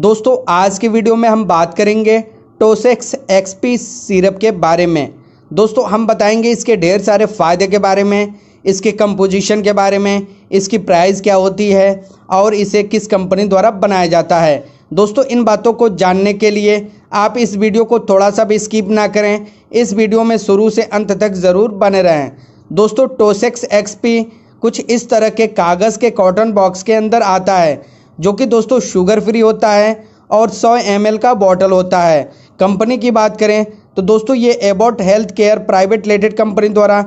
दोस्तों आज की वीडियो में हम बात करेंगे टोसेक्स एक्सपी सिरप के बारे में दोस्तों हम बताएंगे इसके ढेर सारे फ़ायदे के बारे में इसके कंपोजिशन के बारे में इसकी प्राइस क्या होती है और इसे किस कंपनी द्वारा बनाया जाता है दोस्तों इन बातों को जानने के लिए आप इस वीडियो को थोड़ा सा भी स्किप ना करें इस वीडियो में शुरू से अंत तक ज़रूर बने रहें दोस्तों टोसेक्स एक्सपी कुछ इस तरह के कागज़ के कॉटन बॉक्स के अंदर आता है जो कि दोस्तों शुगर फ्री होता है और 100 एम का बॉटल होता है कंपनी की बात करें तो दोस्तों ये Abbott health care private limited company द्वारा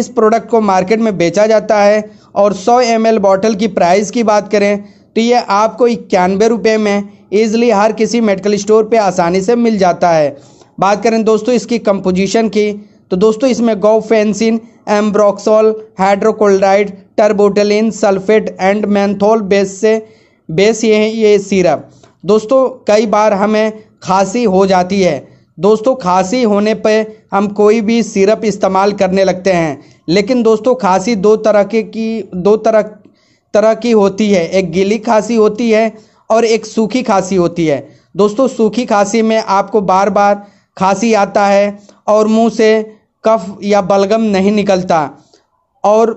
इस प्रोडक्ट को मार्केट में बेचा जाता है और 100 एम बॉटल की प्राइस की बात करें तो ये आपको इक्यानवे रुपये में ईजिली हर किसी मेडिकल स्टोर पर आसानी से मिल जाता है बात करें दोस्तों इसकी कंपोजिशन की तो दोस्तों इसमें guaifenesin ambroxol hydrochloride terbutaline sulphate and menthol base से बेस ये है ये सिरप दोस्तों कई बार हमें खांसी हो जाती है दोस्तों खांसी होने पर हम कोई भी सिरप इस्तेमाल करने लगते हैं लेकिन दोस्तों खांसी दो तरह के की दो तरह तरह की होती है एक गीली खांसी होती है और एक सूखी खांसी होती है दोस्तों सूखी खांसी में आपको बार बार खांसी आता है और मुंह से कफ या बलगम नहीं निकलता और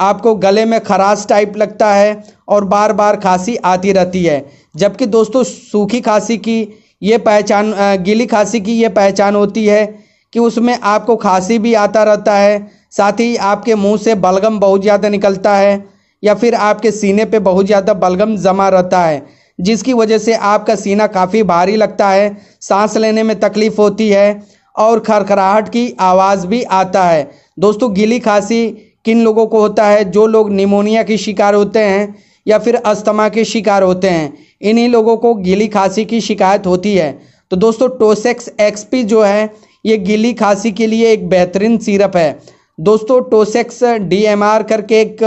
आपको गले में खराश टाइप लगता है और बार बार खांसी आती रहती है जबकि दोस्तों सूखी खांसी की ये पहचान गीली खांसी की ये पहचान होती है कि उसमें आपको खांसी भी आता रहता है साथ ही आपके मुंह से बलगम बहुत ज़्यादा निकलता है या फिर आपके सीने पे बहुत ज़्यादा बलगम जमा रहता है जिसकी वजह से आपका सीना काफ़ी भारी लगता है सांस लेने में तकलीफ़ होती है और खरखराहट की आवाज़ भी आता है दोस्तों गीली खांसी किन लोगों को होता है जो लोग निमोनिया के शिकार होते हैं या फिर अस्थमा के शिकार होते हैं इन्हीं लोगों को गीली खांसी की शिकायत होती है तो दोस्तों टोसेक्स एक्सपी जो है ये गीली खांसी के लिए एक बेहतरीन सिरप है दोस्तों टोसेक्स डीएमआर करके एक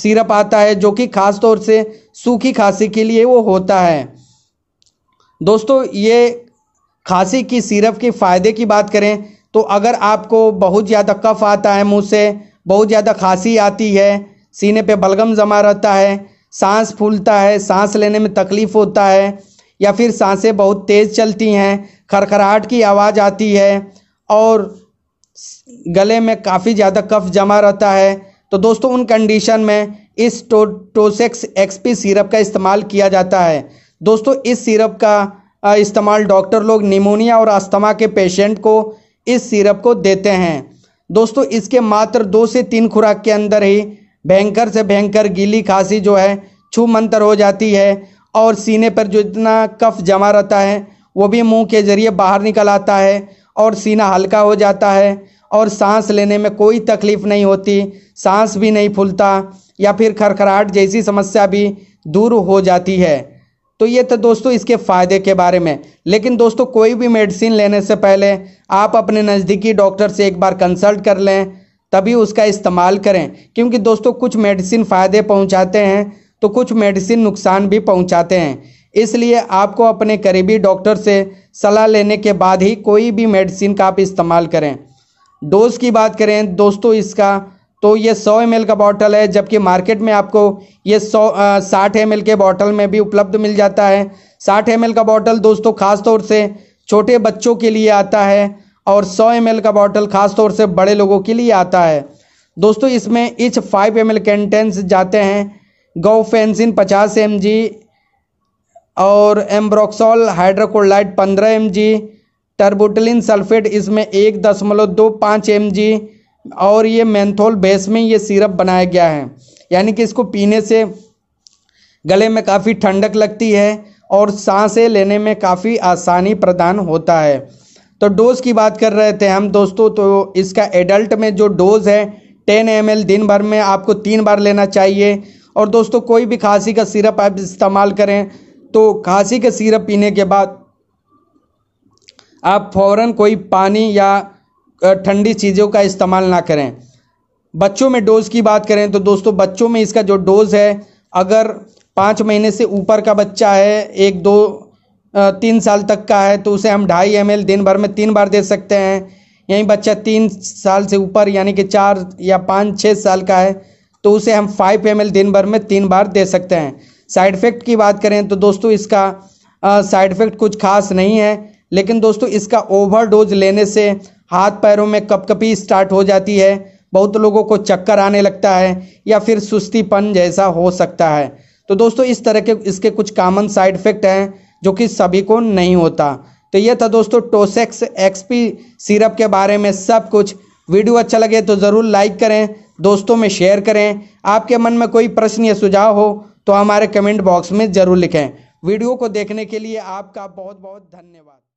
सिरप आता है जो कि ख़ास तौर से सूखी खांसी के लिए वो होता है दोस्तों ये खांसी की सिरप के फ़ायदे की बात करें तो अगर आपको बहुत ज़्यादा कफ आता है मुंह से बहुत ज़्यादा खांसी आती है सीने पे बलगम जमा रहता है सांस फूलता है सांस लेने में तकलीफ़ होता है या फिर सांसें बहुत तेज़ चलती हैं खरखराहट की आवाज़ आती है और गले में काफ़ी ज़्यादा कफ जमा रहता है तो दोस्तों उन कंडीशन में इस टो टोसेक्स एक्सपी सिरप का इस्तेमाल किया जाता है दोस्तों इस सिरप का इस्तेमाल डॉक्टर लोग निमोनिया और अस्थमा के पेशेंट को इस सिरप को देते हैं दोस्तों इसके मात्र दो से तीन खुराक के अंदर ही भयंकर से भयंकर गीली खांसी जो है छू मंतर हो जाती है और सीने पर जो इतना कफ जमा रहता है वो भी मुंह के जरिए बाहर निकल आता है और सीना हल्का हो जाता है और सांस लेने में कोई तकलीफ नहीं होती सांस भी नहीं फूलता या फिर खरखराहट जैसी समस्या भी दूर हो जाती है तो ये तो दोस्तों इसके फ़ायदे के बारे में लेकिन दोस्तों कोई भी मेडिसिन लेने से पहले आप अपने नज़दीकी डॉक्टर से एक बार कंसल्ट कर लें तभी उसका इस्तेमाल करें क्योंकि दोस्तों कुछ मेडिसिन फ़ायदे पहुंचाते हैं तो कुछ मेडिसिन नुकसान भी पहुंचाते हैं इसलिए आपको अपने करीबी डॉक्टर से सलाह लेने के बाद ही कोई भी मेडिसिन का आप इस्तेमाल करें डोज़ की बात करें दोस्तों इसका तो ये 100 एम का बॉटल है जबकि मार्केट में आपको ये 100 साठ एम के बॉटल में भी उपलब्ध मिल जाता है साठ एम का बॉटल दोस्तों खास तौर से छोटे बच्चों के लिए आता है और 100 एम का बॉटल खास तौर से बड़े लोगों के लिए आता है दोस्तों इसमें each five M L contents जाते हैं फेंसिन पचास एम जी और एम्ब्रोक्सॉल हाइड्रोकोलाइट पंद्रह एम जी सल्फेट इसमें एक दशमलव दो पाँच एम जी और ये मैंथोल बेस में ये सिरप बनाया गया है यानी कि इसको पीने से गले में काफ़ी ठंडक लगती है और सांसें लेने में काफ़ी आसानी प्रदान होता है तो डोज़ की बात कर रहे थे हम दोस्तों तो इसका एडल्ट में जो डोज़ है टेन एम दिन भर में आपको तीन बार लेना चाहिए और दोस्तों कोई भी खांसी का सिरप आप इस्तेमाल करें तो खांसी का सिरप पीने के बाद आप फ़ौरन कोई पानी या ठंडी चीज़ों का इस्तेमाल ना करें बच्चों में डोज़ की बात करें तो दोस्तों बच्चों में इसका जो डोज़ है अगर पाँच महीने से ऊपर का बच्चा है एक दो तीन साल तक का है तो उसे हम ढाई एम दिन भर में तीन बार दे सकते हैं यहीं बच्चा तीन साल से ऊपर यानी कि चार या पाँच छः साल का है तो उसे हम फाइव एम दिन भर में तीन बार दे सकते हैं साइड इफ़ेक्ट की बात करें तो दोस्तों इसका साइड इफ़ेक्ट कुछ खास नहीं है लेकिन दोस्तों इसका ओवर डोज लेने से हाथ पैरों में कपकपी स्टार्ट हो जाती है बहुत लोगों को चक्कर आने लगता है या फिर सुस्तीपन जैसा हो सकता है तो दोस्तों इस तरह के इसके कुछ कॉमन साइड इफ़ेक्ट हैं जो कि सभी को नहीं होता तो यह था दोस्तों टोसेक्स एक्सपी सिरप के बारे में सब कुछ वीडियो अच्छा लगे तो ज़रूर लाइक करें दोस्तों में शेयर करें आपके मन में कोई प्रश्न या सुझाव हो तो हमारे कमेंट बॉक्स में ज़रूर लिखें वीडियो को देखने के लिए आपका बहुत बहुत धन्यवाद